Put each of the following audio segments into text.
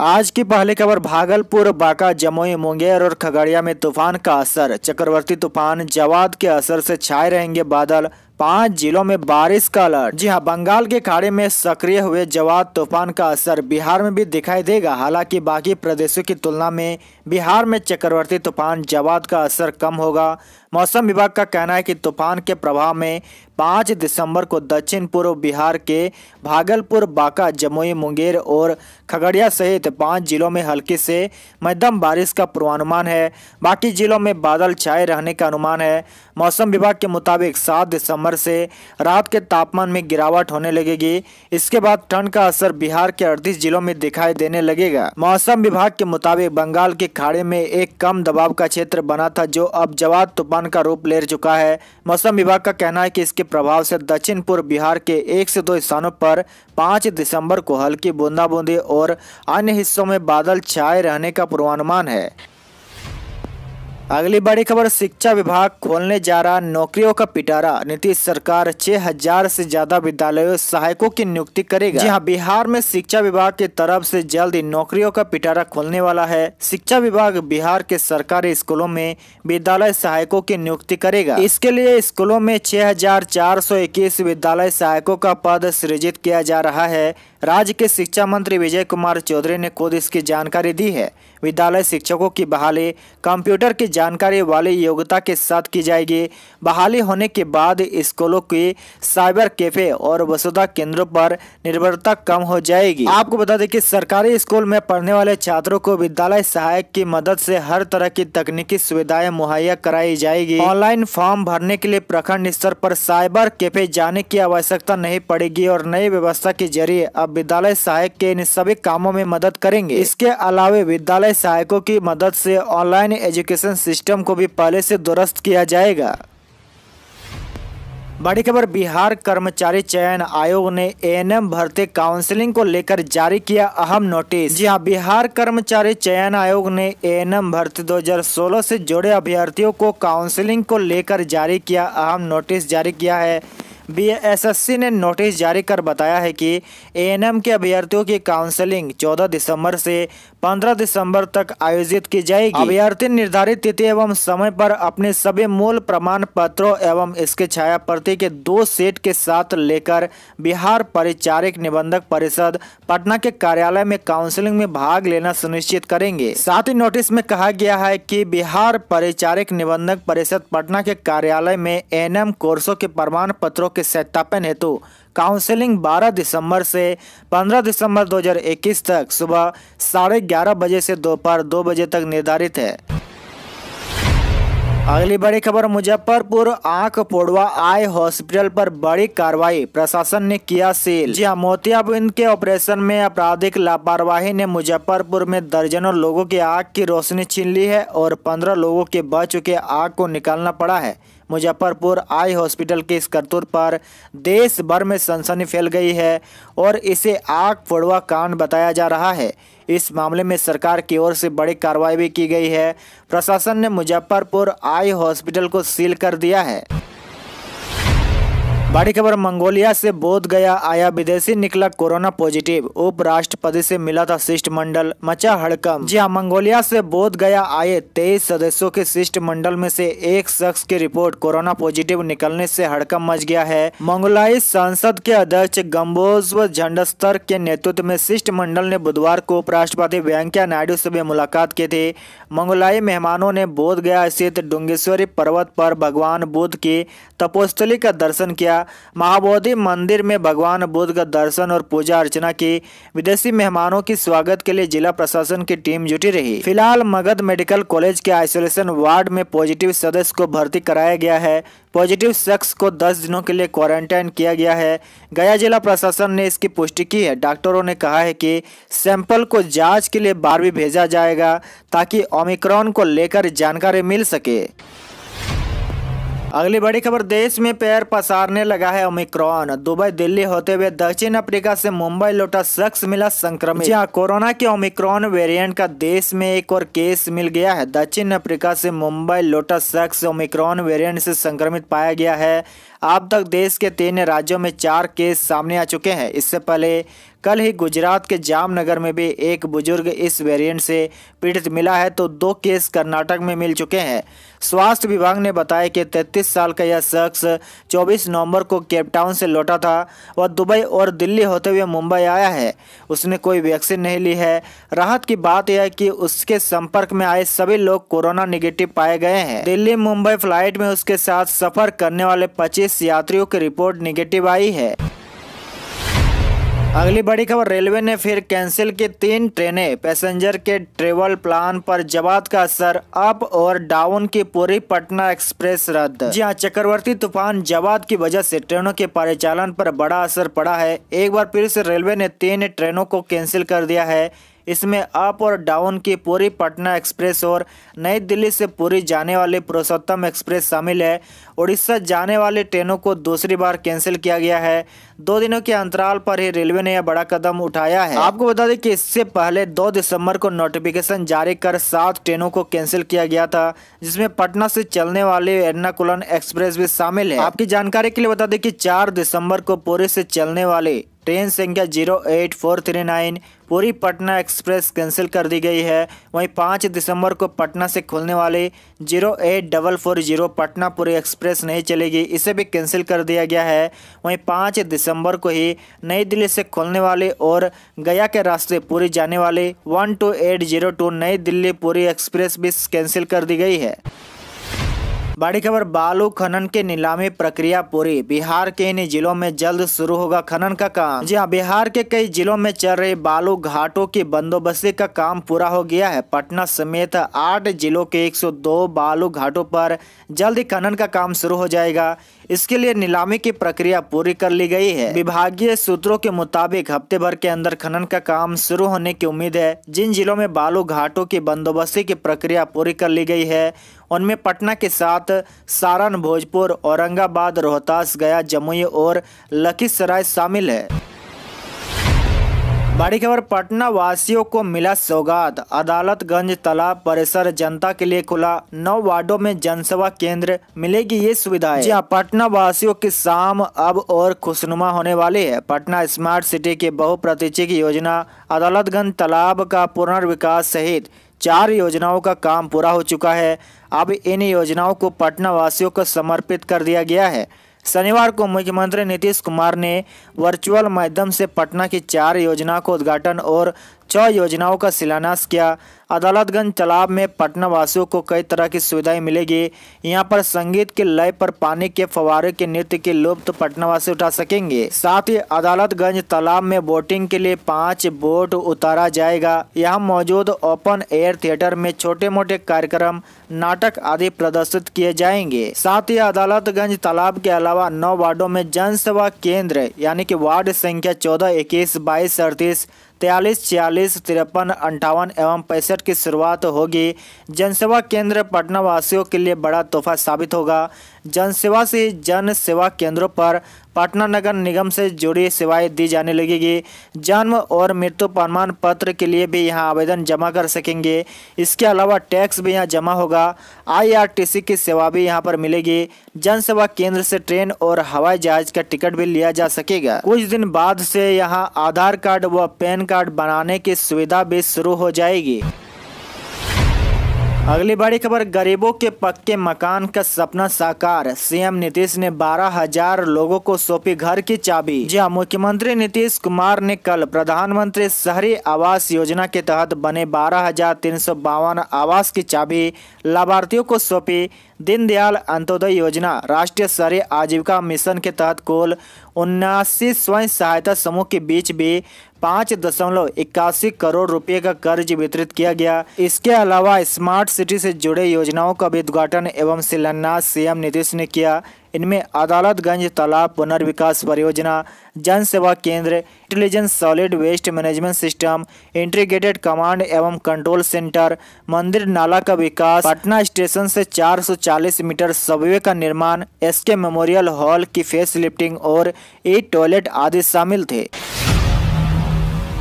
आज की पहली खबर भागलपुर बांका जमुई मुंगेर और खगड़िया में तूफान का असर चक्रवर्ती तूफान जवाब के असर से छाए रहेंगे बादल पांच जिलों में बारिश का अलर्ट जी हाँ बंगाल के खाड़ी में सक्रिय हुए जवाब तूफान का असर बिहार में भी दिखाई देगा हालांकि बाकी प्रदेशों की तुलना में बिहार में चक्रवर्ती तूफान जवाब का असर कम होगा मौसम विभाग का कहना है कि तूफान के प्रभाव में पाँच दिसंबर को दक्षिण पूर्व बिहार के भागलपुर बांका जमुई मुंगेर और खगड़िया सहित पाँच जिलों में हल्की से मध्यम बारिश का पूर्वानुमान है बाकी जिलों में बादल छाए रहने का अनुमान है मौसम विभाग के मुताबिक सात दिसंबर से रात के तापमान में गिरावट होने लगेगी इसके बाद ठंड का असर बिहार के अड़तीस जिलों में दिखाई देने लगेगा मौसम विभाग के मुताबिक बंगाल के खाड़े में एक कम दबाव का क्षेत्र बना था जो अब जवाब तूफान का रूप ले चुका है मौसम विभाग का कहना है कि इसके प्रभाव से दक्षिण पूर्व बिहार के एक से दो स्थानों पर 5 दिसंबर को हल्की बूंदाबूंदी और अन्य हिस्सों में बादल छाए रहने का पूर्वानुमान है अगली बड़ी खबर शिक्षा विभाग खोलने जा रहा नौकरियों का पिटारा नीतीश सरकार छह हजार से ज्यादा विद्यालयों सहायकों की नियुक्ति करेगा जहां बिहार में शिक्षा विभाग की तरफ से जल्द ही नौकरियों का पिटारा खोलने वाला है शिक्षा विभाग बिहार के सरकारी स्कूलों में विद्यालय सहायकों की नियुक्ति करेगा इसके लिए स्कूलों में छह विद्यालय सहायकों का पद सृजित किया जा रहा है राज्य के शिक्षा मंत्री विजय कुमार चौधरी ने खुद इसकी जानकारी दी है विद्यालय शिक्षकों की बहाली कंप्यूटर की जानकारी वाली योग्यता के साथ की जाएगी बहाली होने के बाद स्कूलों के साइबर कैफे और वसुधा केंद्रों पर निर्भरता कम हो जाएगी आपको बता दें कि सरकारी स्कूल में पढ़ने वाले छात्रों को विद्यालय सहायक की मदद से हर तरह की तकनीकी सुविधाएं मुहैया कराई जाएगी ऑनलाइन फॉर्म भरने के लिए प्रखंड स्तर पर साइबर कैफे जाने की आवश्यकता नहीं पड़ेगी और नई व्यवस्था के जरिए विद्यालय सहायक के इन सभी कामों में मदद करेंगे इसके अलावा विद्यालय सहायकों की मदद से ऑनलाइन एजुकेशन सिस्टम को भी पहले से दुरुस्त किया जाएगा बड़ी खबर बिहार कर्मचारी चयन आयोग ने एएनएम भर्ती काउंसलिंग को लेकर जारी किया अहम नोटिस जी हाँ बिहार कर्मचारी चयन आयोग ने एएनएम भर्ती 2016 से जुड़े अभ्यर्थियों को काउंसलिंग को लेकर जारी किया अहम नोटिस जारी किया है बीएसएससी ने नोटिस जारी कर बताया है कि एएनएम के अभ्यर्थियों की काउंसलिंग 14 दिसंबर से 15 दिसंबर तक आयोजित की जाएगी अभ्यर्थी निर्धारित तिथि एवं समय पर अपने सभी मूल प्रमाण पत्रों एवं इसके छाया प्रति के दो सेट के साथ लेकर बिहार परिचारिक निबंधक परिषद पटना के कार्यालय में काउंसलिंग में भाग लेना सुनिश्चित करेंगे साथ ही नोटिस में कहा गया है की बिहार परिचारिक निबंधक परिषद पटना के कार्यालय में एम कोर्सों के प्रमाण पत्रों के सत्यापन हेतु काउंसलिंग 12 दिसंबर से 15 दिसंबर 2021 तक सुबह साढ़े ग्यारह बजे से दोपहर दो बजे तक निर्धारित है अगली बड़ी खबर मुजफ्फरपुर आंख पोड़वा आई हॉस्पिटल पर बड़ी कार्रवाई प्रशासन ने किया सील जी मोतियाबिंद के ऑपरेशन में आपराधिक लापरवाही ने मुजफ्फरपुर में दर्जनों लोगों की आग की रोशनी छीन ली है और पंद्रह लोगों के बच चुके आग को निकालना पड़ा है मुजफ्फरपुर आई हॉस्पिटल के इस करतूत पर देश भर में सनसनी फैल गई है और इसे आग फोड़वा कांड बताया जा रहा है इस मामले में सरकार की ओर से बड़ी कार्रवाई भी की गई है प्रशासन ने मुजफ्फरपुर आई हॉस्पिटल को सील कर दिया है बड़ी खबर मंगोलिया से बोध गया आया विदेशी निकला कोरोना पॉजिटिव उपराष्ट्रपति से मिला था शिष्टमंडल मचा हड़कम जी हाँ मंगोलिया से बोध गया आए तेईस सदस्यों के शिष्टमंडल में से एक शख्स की रिपोर्ट कोरोना पॉजिटिव निकलने से हड़कम मच गया है मंगोलाई संसद के अध्यक्ष गम्बोज झंडस्तर के नेतृत्व में शिष्टमंडल ने बुधवार को उपराष्ट्रपति वेंकैया नायडू से भी मुलाकात की थी मंगोलाई मेहमानों ने बोध गया स्थित डुंगेश्वरी पर्वत पर भगवान बुद्ध की तपोस्थली का दर्शन किया द्वारा महाबोधि मंदिर में भगवान बुद्ध का दर्शन और पूजा अर्चना की विदेशी मेहमानों की स्वागत के लिए जिला प्रशासन की टीम जुटी रही फिलहाल मगध मेडिकल कॉलेज के आइसोलेशन वार्ड में पॉजिटिव सदस्य को भर्ती कराया गया है पॉजिटिव शख्स को 10 दिनों के लिए क्वारंटाइन किया गया है गया जिला प्रशासन ने इसकी पुष्टि की है डॉक्टरों ने कहा है कि सैंपल को जांच के लिए बारहवीं भेजा जाएगा ताकि ओमिक्रॉन को लेकर जानकारी मिल सके अगली बड़ी खबर देश में पैर पसारने लगा है ओमिक्रॉन दुबई दिल्ली होते हुए दक्षिण अफ्रीका से मुंबई लौटा शख्स मिला संक्रमित जी कोरोना के ओमिक्रॉन वेरिएंट का देश में एक और केस मिल गया है दक्षिण अफ्रीका से मुंबई लौटा शख्स ओमिक्रॉन वेरिएंट से संक्रमित पाया गया है अब तक देश के तीन राज्यों में चार केस सामने आ चुके हैं इससे पहले कल ही गुजरात के जामनगर में भी एक बुजुर्ग इस वेरिएंट से पीड़ित मिला है तो दो केस कर्नाटक में मिल चुके हैं स्वास्थ्य विभाग ने बताया कि 33 साल का यह शख्स 24 नवंबर को केपटाउन से लौटा था वह दुबई और दिल्ली होते हुए मुंबई आया है उसने कोई वैक्सीन नहीं ली है राहत की बात यह कि उसके संपर्क में आए सभी लोग कोरोना निगेटिव पाए गए हैं दिल्ली मुंबई फ्लाइट में उसके साथ सफर करने वाले पच्चीस यात्रियों की रिपोर्ट निगेटिव आई है अगली बड़ी खबर रेलवे ने फिर कैंसिल की तीन ट्रेनें पैसेंजर के ट्रेवल प्लान पर जवाब का असर अप और डाउन की पूरी पटना एक्सप्रेस रद्द जी हाँ चक्रवर्ती तूफान जवाब की वजह से ट्रेनों के परिचालन पर बड़ा असर पड़ा है एक बार फिर से रेलवे ने तीन ट्रेनों को कैंसिल कर दिया है इसमें अप और डाउन की पूरी पटना एक्सप्रेस और नई दिल्ली से पूरी जाने वाली पुरुषोत्तम एक्सप्रेस शामिल है उड़ीसा जाने वाली ट्रेनों को दूसरी बार कैंसिल किया गया है दो दिनों के अंतराल पर ही रेलवे ने यह बड़ा कदम उठाया है आपको बता दें कि इससे पहले दो दिसंबर को नोटिफिकेशन जारी कर सात ट्रेनों को कैंसिल किया गया था जिसमें पटना से चलने वाली एर्नाकुलम एक्सप्रेस भी शामिल है आपकी जानकारी के लिए बता दें कि चार दिसंबर को पूरे से चलने वाली ट्रेन संख्या zero eight four three nine Puri Patna express cancel कर दी गई है वहीं पाँच दिसंबर को पटना से खुलने वाली zero eight double four zero Patna Puri express नहीं चलेगी इसे भी कैंसिल कर दिया गया है वहीं पाँच दिसंबर दिसंबर को ही नई दिल्ली से खोलने वाले और गया के रास्ते पूरी जाने वाले one two eight zero two New Delhi पूरी एक्सप्रेस भी कैंसिल कर दी गई है बड़ी खबर बालू खनन के नीलामी प्रक्रिया पूरी बिहार के इन जिलों में जल्द शुरू होगा खनन का काम जी हाँ बिहार के कई जिलों में चल रहे बालू घाटों की बंदोबस्ती का काम पूरा हो गया है पटना समेत आठ जिलों के 102 बालू घाटों पर जल्द खनन का काम शुरू हो जाएगा इसके लिए नीलामी की प्रक्रिया पूरी कर ली गई है विभागीय सूत्रों के मुताबिक हफ्ते भर के अंदर खनन का काम शुरू होने की उम्मीद है जिन जिलों में बालू घाटों की बंदोबस्ती की प्रक्रिया पूरी कर ली गई है उनमें पटना के साथ सारण भोजपुर औरंगाबाद रोहतास गया जमुई और लखीसराय शामिल है बड़ी खबर पटना वासियों को मिला सौगात अदालतगंज तालाब परिसर जनता के लिए खुला नौ वार्डो में जनसभा केंद्र मिलेगी ये सुविधाएं जी हाँ, पटना वासियों की शाम अब और खुशनुमा होने वाली है पटना स्मार्ट सिटी के बहुप्रतीक्षित योजना अदालतगंज तालाब का पुनर्विकास सहित चार योजनाओं का काम पूरा हो चुका है अब इन योजनाओं को पटना वासियों को समर्पित कर दिया गया है शनिवार को मुख्यमंत्री नीतीश कुमार ने वर्चुअल माध्यम से पटना की चार योजना को उद्घाटन और छह योजनाओं का शिलान्यास किया अदालतगंज तालाब में पटना वासियों को कई तरह की सुविधाएं मिलेगी यहां पर संगीत के लय पर पानी के फवारे के नृत्य के लुप्त तो पटनावासी उठा सकेंगे साथ ही अदालतगंज तालाब में बोटिंग के लिए पांच बोट उतारा जाएगा यहां मौजूद ओपन एयर थिएटर में छोटे मोटे कार्यक्रम नाटक आदि प्रदर्शित किए जाएंगे साथ ही अदालतगंज तालाब के अलावा नौ वार्डो में जन सेवा केंद्र यानी की वार्ड संख्या चौदह इक्कीस बाईस अड़तीस तयालीस छियालीस तिरपन अंठावन एवं पैंसठ की शुरुआत होगी जनसेवा केंद्र पटना वासियों के लिए बड़ा तोहफा साबित होगा जनसेवा से जन सेवा केंद्रों पर पटना नगर निगम से जुड़ी सेवाएं दी जाने लगेगी जन्म और मृत्यु प्रमाण पत्र के लिए भी यहां आवेदन जमा कर सकेंगे इसके अलावा टैक्स भी यहां जमा होगा आईआरटीसी की सेवा भी यहां पर मिलेगी जन सेवा केंद्र से ट्रेन और हवाई जहाज का टिकट भी लिया जा सकेगा कुछ दिन बाद से यहाँ आधार कार्ड व पैन कार्ड बनाने की सुविधा भी शुरू हो जाएगी अगली बड़ी खबर गरीबों के पक्के मकान का सपना साकार सीएम नीतीश ने बारह हजार लोगों को सौंपी घर की चाबी जी हाँ मुख्यमंत्री नीतीश कुमार ने कल प्रधानमंत्री शहरी आवास योजना के तहत बने बारह हजार तीन सौ बावन आवास की चाबी लाभार्थियों को सौंपी दीनदयाल अंत्योदय योजना राष्ट्रीय शहरी आजीविका मिशन के तहत कुल उन्नासी स्वयं सहायता समूह के बीच भी पाँच दशमलव इक्यासी करोड़ रुपए का कर्ज वितरित किया गया इसके अलावा स्मार्ट सिटी से जुड़े योजनाओं का भी उद्घाटन एवं शिलान्यास सीएम नीतीश ने किया इनमें अदालतगंज तालाब पुनर्विकास परियोजना जन सेवा केंद्र intelligence solid waste management system integrated command एवं कंट्रोल सेंटर मंदिर नाला का विकास पटना स्टेशन से 440 मीटर सबवे का निर्माण एसके मेमोरियल हॉल की फेस लिफ्टिंग और ई टॉयलेट आदि शामिल थे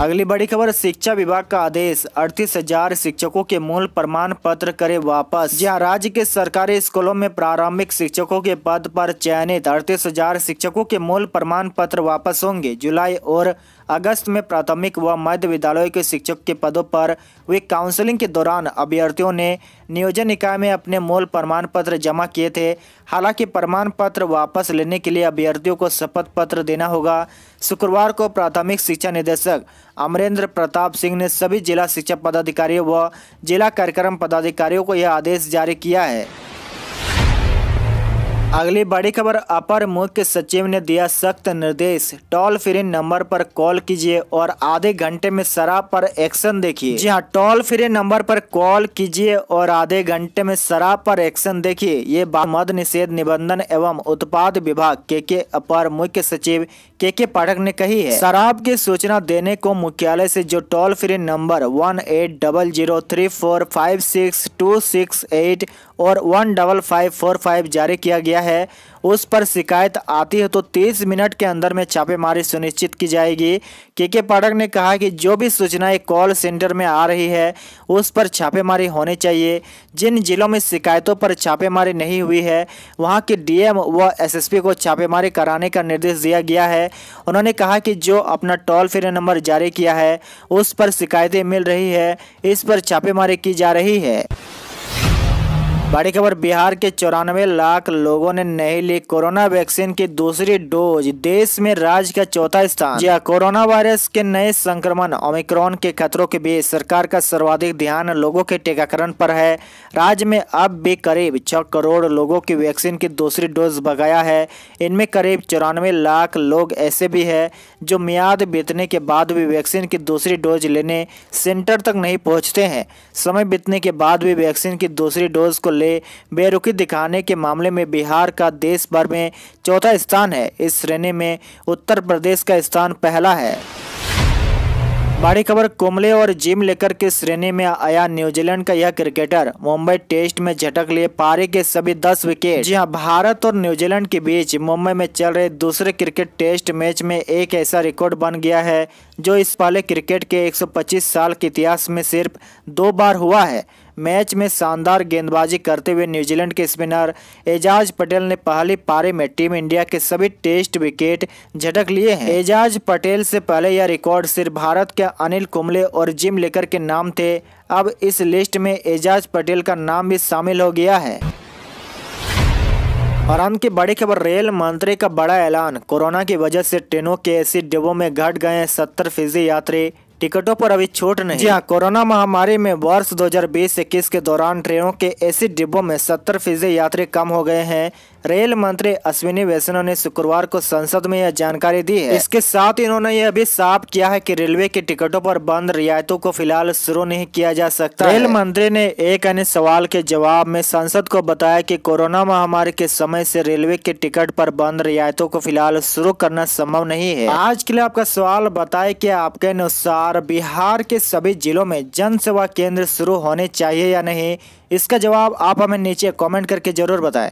अगली बड़ी खबर शिक्षा विभाग का आदेश अड़तीस हजार शिक्षकों के मूल प्रमाण पत्र करे वापस जहां राज्य के सरकारी स्कूलों में प्रारंभिक शिक्षकों के पद पर चयनित अड़तीस हजार शिक्षकों के मूल प्रमाण पत्र वापस होंगे जुलाई और अगस्त में प्राथमिक व मध्य विद्यालय के शिक्षक के पदों पर वे काउंसलिंग के दौरान अभ्यर्थियों ने नियोजन निकाय में अपने मूल प्रमाण पत्र जमा किए थे हालांकि प्रमाण पत्र वापस लेने के लिए अभ्यर्थियों को शपथ पत्र देना होगा शुक्रवार को प्राथमिक शिक्षा निदेशक अमरेंद्र प्रताप सिंह ने सभी जिला शिक्षा पदाधिकारियों व जिला कार्यक्रम पदाधिकारियों को यह आदेश जारी किया है अगली बड़ी खबर अपर मुख्य सचिव ने दिया सख्त निर्देश टोल फ्री नंबर पर कॉल कीजिए और आधे घंटे में शराब पर एक्शन देखिए जी हाँ टोल फ्री नंबर पर कॉल कीजिए और आधे घंटे में शराब पर एक्शन देखिए ये बात मद निषेध निबंधन एवं उत्पाद विभाग के के अपर मुख्य सचिव के के पाठक ने कही है शराब की सूचना देने को मुख्यालय ऐसी जो toll free number one eight double zero three four five six two six eight और one double five four five जारी किया गया है उस पर शिकायत आती है तो 30 मिनट के अंदर में छापेमारी सुनिश्चित की जाएगी के के पाठक ने कहा कि जो भी सूचनाएं कॉल सेंटर में आ रही है उस पर छापेमारी होनी चाहिए जिन जिलों में शिकायतों पर छापेमारी नहीं हुई है वहां के डीएम व एसएसपी को छापेमारी कराने का निर्देश दिया गया है उन्होंने कहा कि जो अपना टोल फ्री नंबर जारी किया है उस पर शिकायतें मिल रही है इस पर छापेमारी की जा रही है बड़ी खबर बिहार के चौरानवे लाख लोगों ने नहीं ली कोरोना वैक्सीन की दूसरी डोज देश में राज्य का चौथा स्थान जी कोरोना वायरस के नए संक्रमण ओमिक्रॉन के खतरों के बीच सरकार का सर्वाधिक ध्यान लोगों के टीकाकरण पर है राज्य में अब भी करीब छह करोड़ लोगों की वैक्सीन की दूसरी डोज बकाया है इनमें करीब चौरानवे लाख लोग ऐसे भी है जो मियाद बीतने के बाद भी वैक्सीन की दूसरी डोज लेने सेंटर तक नहीं पहुँचते हैं समय बीतने के बाद भी वैक्सीन की दूसरी डोज को वाले बेरुखी दिखाने के मामले में बिहार का देश भर में चौथा स्थान है इस श्रेणी में उत्तर प्रदेश का स्थान पहला है बड़ी खबर कुमले और जिम लेकर के श्रेणी में आया न्यूजीलैंड का यह क्रिकेटर मुंबई टेस्ट में झटक लिए पारी के सभी दस विकेट जी हाँ भारत और न्यूजीलैंड के बीच मुंबई में चल रहे दूसरे क्रिकेट टेस्ट मैच में एक ऐसा रिकॉर्ड बन गया है जो इस पहले क्रिकेट के 125 साल के इतिहास में सिर्फ दो बार हुआ है मैच में शानदार गेंदबाजी करते हुए न्यूजीलैंड के स्पिनर एजाज पटेल ने पहली पारी में टीम इंडिया के सभी टेस्ट विकेट झटक लिए हैं एजाज पटेल से पहले यह रिकॉर्ड सिर्फ भारत के अनिल कुंबले और जिम लेकर के नाम थे अब इस लिस्ट में एजाज पटेल का नाम भी शामिल हो गया है और अंत की बड़ी खबर रेल मंत्री का बड़ा ऐलान कोरोना की वजह से ट्रेनों के एसी डिब्बों में घट गए सत्तर फीसदी यात्री टिकटों पर अभी छूट नहीं जी हाँ कोरोना महामारी में वर्ष 2020 हजार के दौरान ट्रेनों के एसी डिब्बों में सत्तर फीसदी यात्री कम हो गए हैं रेल मंत्री अश्विनी वैष्णव ने शुक्रवार को संसद में यह जानकारी दी है इसके साथ इन्होंने यह भी साफ किया है कि रेलवे के टिकटों पर बंद रियायतों को फिलहाल शुरू नहीं किया जा सकता रेल मंत्री ने एक अन्य सवाल के जवाब में संसद को बताया कि कोरोना महामारी के समय से रेलवे के टिकट पर बंद रियायतों को फिलहाल शुरू करना संभव नहीं है आज के लिए आपका सवाल बताए की आपके अनुसार बिहार के सभी जिलों में जन सेवा केंद्र शुरू होने चाहिए या नहीं इसका जवाब आप हमें नीचे कॉमेंट करके जरूर बताए